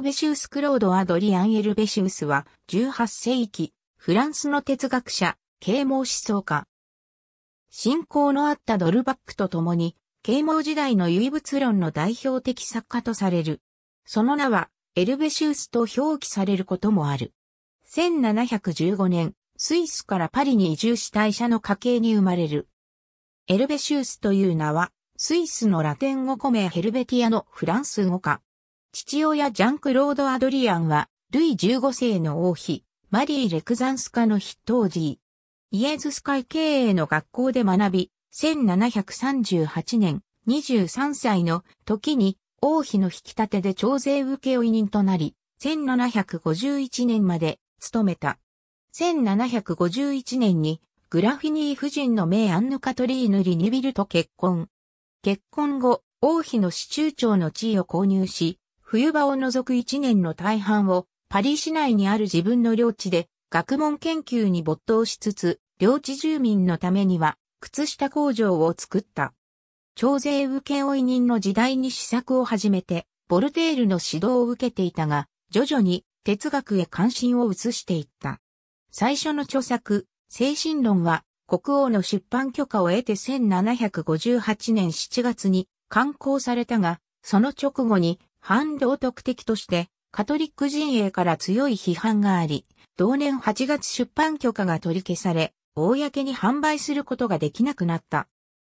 ベシウス・クロード・アドリアン・エルベシウスは、18世紀、フランスの哲学者、啓蒙思想家。信仰のあったドルバックと共に、啓蒙時代の唯物論の代表的作家とされる。その名は、エルベシウスと表記されることもある。1715年、スイスからパリに移住した医者の家系に生まれる。エルベシウスという名は、スイスのラテン語古名ヘルベティアのフランス語か。父親ジャンクロード・アドリアンは、ルイ15世の王妃、マリー・レクザンスカの筆頭爺。イエズス会経営の学校で学び、1738年、23歳の時に王妃の引き立てで徴税受け負人となり、1751年まで勤めた。1751年にグラフィニー夫人の名アンヌ・カトリーヌ・リニビルと結婚。結婚後、王妃の市中長の地位を購入し、冬場を除く一年の大半をパリ市内にある自分の領地で学問研究に没頭しつつ、領地住民のためには靴下工場を作った。徴税受追負人の時代に施策を始めて、ボルテールの指導を受けていたが、徐々に哲学へ関心を移していった。最初の著作、精神論は、国王の出版許可を得て1758年7月に刊行されたが、その直後に反道徳的として、カトリック陣営から強い批判があり、同年8月出版許可が取り消され、公に販売することができなくなった。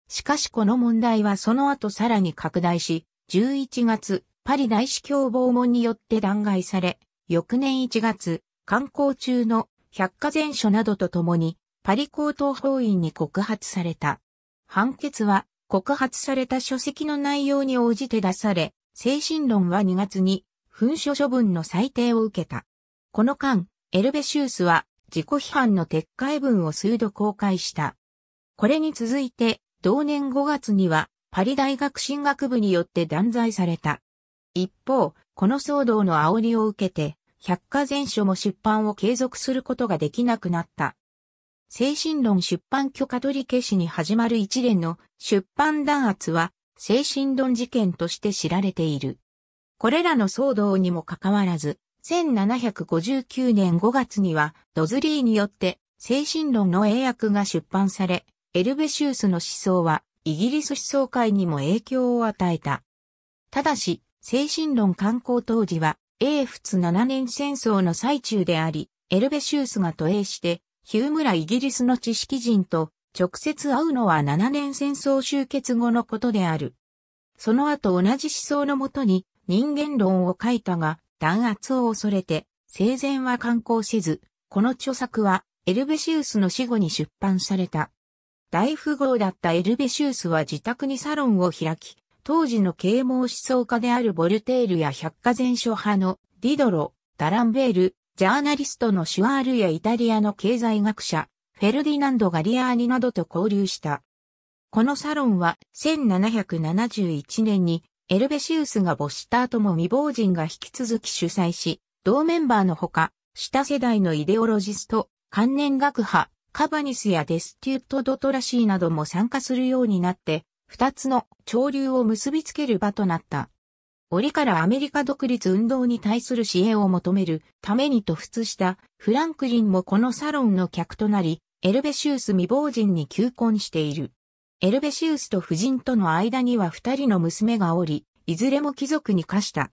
しかしこの問題はその後さらに拡大し、11月、パリ大司教訪問によって弾劾され、翌年1月、観光中の百科全書などとともに、パリ高等法院に告発された。判決は、告発された書籍の内容に応じて出され、精神論は2月に、噴書処分の裁定を受けた。この間、エルベシウスは、自己批判の撤回文を数度公開した。これに続いて、同年5月には、パリ大学進学部によって断罪された。一方、この騒動の煽りを受けて、百科全書も出版を継続することができなくなった。精神論出版許可取り消しに始まる一連の出版弾圧は精神論事件として知られている。これらの騒動にもかかわらず、1759年5月にはドズリーによって精神論の英訳が出版され、エルベシウスの思想はイギリス思想界にも影響を与えた。ただし、精神論刊行当時は英仏7年戦争の最中であり、エルベシウスが都営して、ヒュームライギリスの知識人と直接会うのは7年戦争終結後のことである。その後同じ思想のもとに人間論を書いたが、弾圧を恐れて、生前は刊行せず、この著作はエルベシウスの死後に出版された。大富豪だったエルベシウスは自宅にサロンを開き、当時の啓蒙思想家であるボルテールや百科全書派のディドロ、ダランベール、ジャーナリストのシュワールやイタリアの経済学者、フェルディナンド・ガリアーニなどと交流した。このサロンは1771年にエルベシウスが没した後も未亡人が引き続き主催し、同メンバーのほか、下世代のイデオロジスト、関念学派、カバニスやデステュート・ドトラシーなども参加するようになって、二つの潮流を結びつける場となった。折からアメリカ独立運動に対する支援を求めるために突出したフランクリンもこのサロンの客となり、エルベシウス未亡人に求婚している。エルベシウスと夫人との間には二人の娘がおり、いずれも貴族に課した。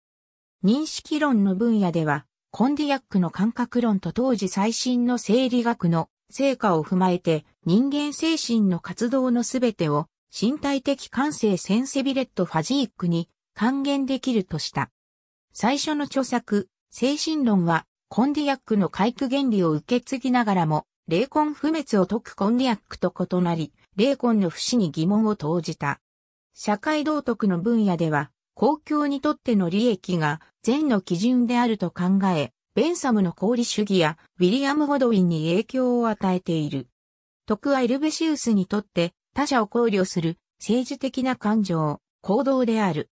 認識論の分野では、コンディアックの感覚論と当時最新の生理学の成果を踏まえて、人間精神の活動のすべてを身体的感性センセビレットファジークに還元できるとした。最初の著作、精神論は、コンディアックの回復原理を受け継ぎながらも、霊魂不滅を解くコンディアックと異なり、霊魂の不死に疑問を投じた。社会道徳の分野では、公共にとっての利益が善の基準であると考え、ベンサムの功利主義やウィリアム・ホドウィンに影響を与えている。徳はエルベシウスにとって他者を考慮する政治的な感情、行動である。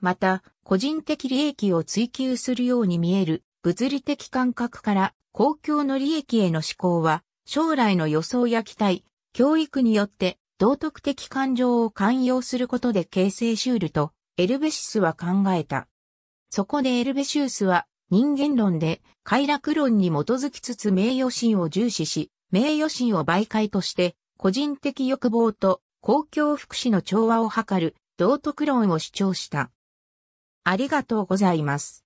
また、個人的利益を追求するように見える物理的感覚から公共の利益への思考は、将来の予想や期待、教育によって道徳的感情を寛容することで形成しうると、エルベシスは考えた。そこでエルベシウスは人間論で快楽論に基づきつつ名誉心を重視し、名誉心を媒介として個人的欲望と公共福祉の調和を図る道徳論を主張した。ありがとうございます。